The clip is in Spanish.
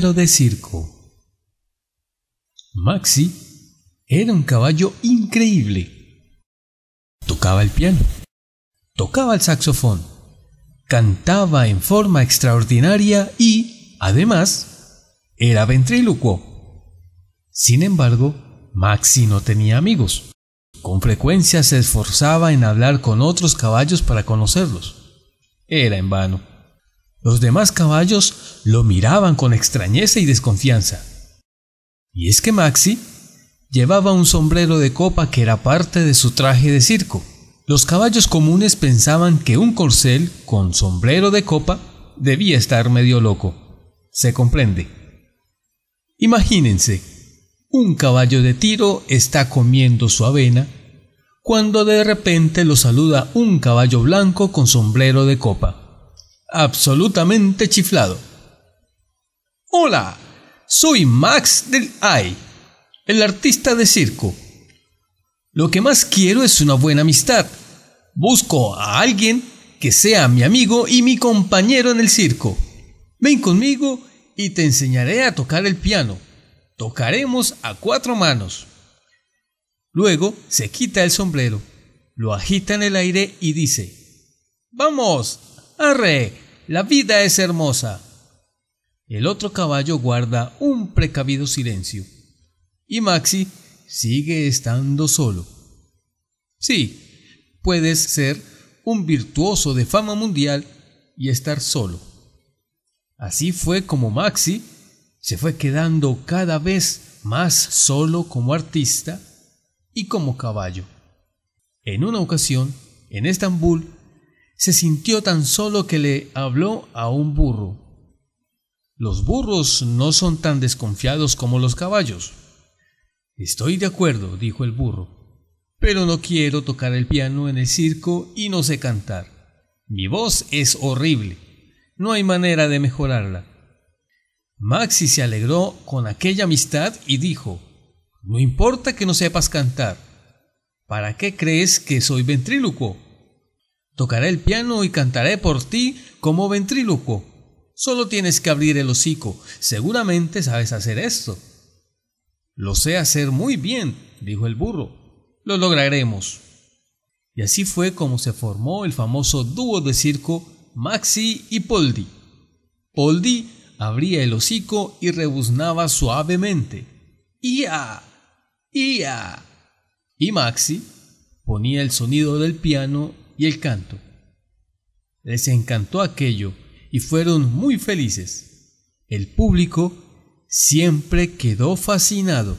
de circo. Maxi era un caballo increíble. Tocaba el piano, tocaba el saxofón, cantaba en forma extraordinaria y, además, era ventrílocuo. Sin embargo, Maxi no tenía amigos. Con frecuencia se esforzaba en hablar con otros caballos para conocerlos. Era en vano. Los demás caballos lo miraban con extrañeza y desconfianza. Y es que Maxi llevaba un sombrero de copa que era parte de su traje de circo. Los caballos comunes pensaban que un corcel con sombrero de copa debía estar medio loco. Se comprende. Imagínense, un caballo de tiro está comiendo su avena cuando de repente lo saluda un caballo blanco con sombrero de copa absolutamente chiflado. Hola, soy Max del Ay, el artista de circo. Lo que más quiero es una buena amistad. Busco a alguien que sea mi amigo y mi compañero en el circo. Ven conmigo y te enseñaré a tocar el piano. Tocaremos a cuatro manos. Luego se quita el sombrero, lo agita en el aire y dice, Vamos, arre, la vida es hermosa. El otro caballo guarda un precavido silencio. Y Maxi sigue estando solo. Sí, puedes ser un virtuoso de fama mundial y estar solo. Así fue como Maxi se fue quedando cada vez más solo como artista y como caballo. En una ocasión, en Estambul, se sintió tan solo que le habló a un burro. Los burros no son tan desconfiados como los caballos. Estoy de acuerdo, dijo el burro, pero no quiero tocar el piano en el circo y no sé cantar. Mi voz es horrible. No hay manera de mejorarla. Maxi se alegró con aquella amistad y dijo, No importa que no sepas cantar. ¿Para qué crees que soy ventrílocuo? Tocaré el piano y cantaré por ti como ventrílocuo. Solo tienes que abrir el hocico. Seguramente sabes hacer esto. Lo sé hacer muy bien, dijo el burro. Lo lograremos. Y así fue como se formó el famoso dúo de circo Maxi y Poldi. Poldi abría el hocico y rebuznaba suavemente. ¡Ia! ¡Ia! Y Maxi ponía el sonido del piano y el canto. Les encantó aquello y fueron muy felices. El público siempre quedó fascinado.